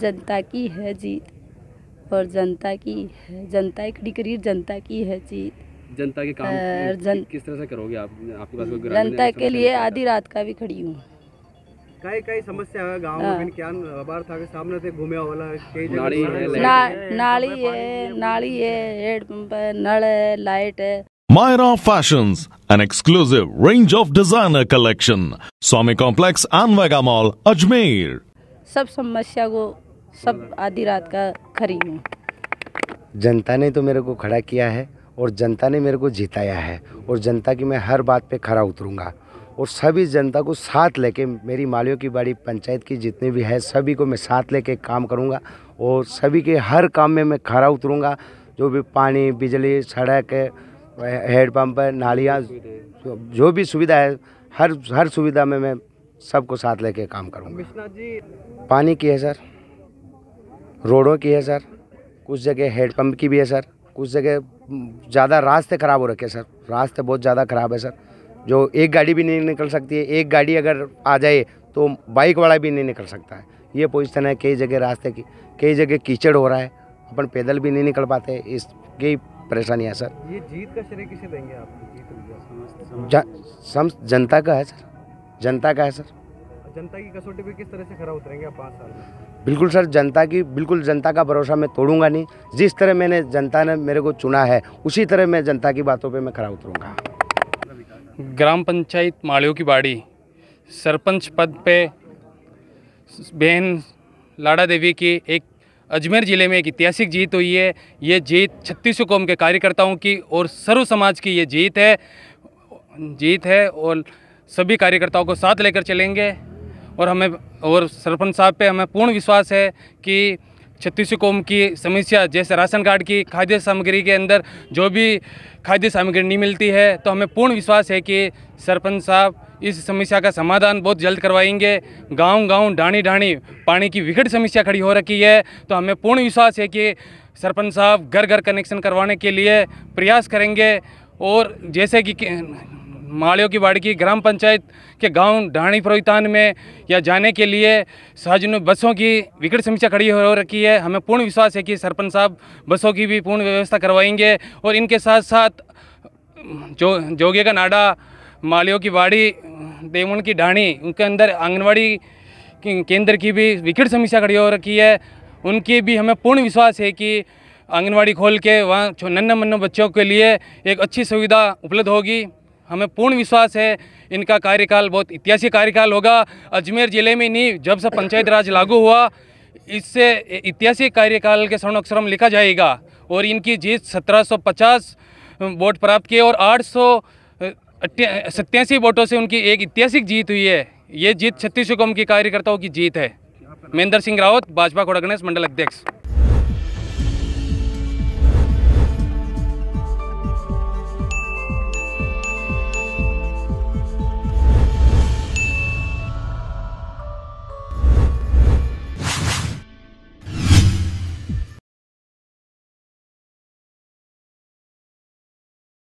जनता की है जीत और जनता की है जनता एक डिग्री जनता की है जीत जनता के काम जन... किस तरह से करोगे आप आपके पास कोई जनता के लिए आधी रात का भी खड़ी हूँ कई कई समस्या है गांव में हाँ। क्या बार था के सामने से घूमे वाला कई नाली है नाली है नाली है हेड पंप है नल है लाइट है Myra Fashions, an exclusive range of designer collection. Swami Complex and Vega Mall, Ajmer. सब समस्या को सब आधी रात का खड़ी हूँ जनता ने तो मेरे को खड़ा किया है और जनता ने मेरे को जिताया है और जनता की मैं हर बात पे खड़ा उतरूँगा और सभी जनता को साथ लेके मेरी मालियों की बाड़ी पंचायत की जितनी भी है सभी को मैं साथ लेके काम करूँगा और सभी के हर काम में मैं खड़ा उतरूँगा जो भी पानी बिजली सड़क हेड पंप नालियाँ जो भी सुविधा है हर हर सुविधा में मैं सबको साथ लेके काम करूँगा पानी की है सर रोडों की है सर कुछ जगह हेडपम्प की भी है सर कुछ जगह हम्म, ज़्यादा रास्ते ख़राब हो रखे हैं सर रास्ते बहुत ज़्यादा ख़राब है सर जो एक गाड़ी भी नहीं निकल सकती है एक गाड़ी अगर आ जाए तो बाइक वाला भी नहीं निकल सकता है ये पोजिशन है कई जगह रास्ते की कई जगह कीचड़ हो रहा है अपन पैदल भी नहीं निकल पाते इस कई परेशानी है सर ये जीत का श्रेय किसे देंगे आप जनता का है सर जनता का है सर जनता की कसौटी पे किस तरह से खरा उतरेंगे आप पाँच साल बिल्कुल सर जनता की बिल्कुल जनता का भरोसा मैं तोड़ूंगा नहीं जिस तरह मैंने जनता ने मेरे को चुना है उसी तरह मैं जनता की बातों पे मैं खरा उतरूंगा ग्राम पंचायत माड़ियों की बाड़ी सरपंच पद पे बहन लाड़ा देवी की एक अजमेर ज़िले में एक ऐतिहासिक जीत हुई है ये जीत छत्तीसों कौम के कार्यकर्ताओं की और सर्व समाज की ये जीत है जीत है और सभी कार्यकर्ताओं को साथ लेकर चलेंगे और हमें और सरपंच साहब पे हमें पूर्ण विश्वास है कि छत्तीस कौम की समस्या जैसे राशन कार्ड की खाद्य सामग्री के अंदर जो भी खाद्य सामग्री नहीं मिलती है तो हमें पूर्ण विश्वास है कि सरपंच साहब इस समस्या का समाधान बहुत जल्द करवाएंगे गांव गांव ढाणी ढाणी पानी की विकट समस्या खड़ी हो रखी है तो हमें पूर्ण विश्वास है कि सरपंच साहब घर घर कनेक्शन करवाने के लिए प्रयास करेंगे और जैसे कि माड़ियों की की ग्राम पंचायत के गांव ढाणी प्रोहितान में या जाने के लिए सहजन बसों की विकट समीक्षा खड़ी हो रखी है हमें पूर्ण विश्वास है कि सरपंच साहब बसों की भी पूर्ण व्यवस्था करवाएंगे और इनके साथ साथ जो जोगे का नाडा मालियों की बाड़ी देवन की ढाणी उनके अंदर आंगनबाड़ी केंद्र की भी विकट समीक्षा खड़ी हो रखी है उनकी भी हमें पूर्ण विश्वास है कि आंगनबाड़ी खोल के वहाँ नन्हे मन्ने बच्चों के लिए एक अच्छी सुविधा उपलब्ध होगी हमें पूर्ण विश्वास है इनका कार्यकाल बहुत ऐतिहासिक कार्यकाल होगा अजमेर ज़िले में नहीं जब से पंचायत राज लागू हुआ इससे ऐतिहासिक कार्यकाल के स्वर्ण स्वर्णाक्षरम लिखा जाएगा और इनकी जीत 1750 वोट प्राप्त किए और आठ सौ वोटों से उनकी एक ऐतिहासिक जीत हुई है ये जीत छत्तीसगढ़ हुकम की कार्यकर्ताओं की जीत है महेंद्र सिंह रावत भाजपा को गणेश मंडल अध्यक्ष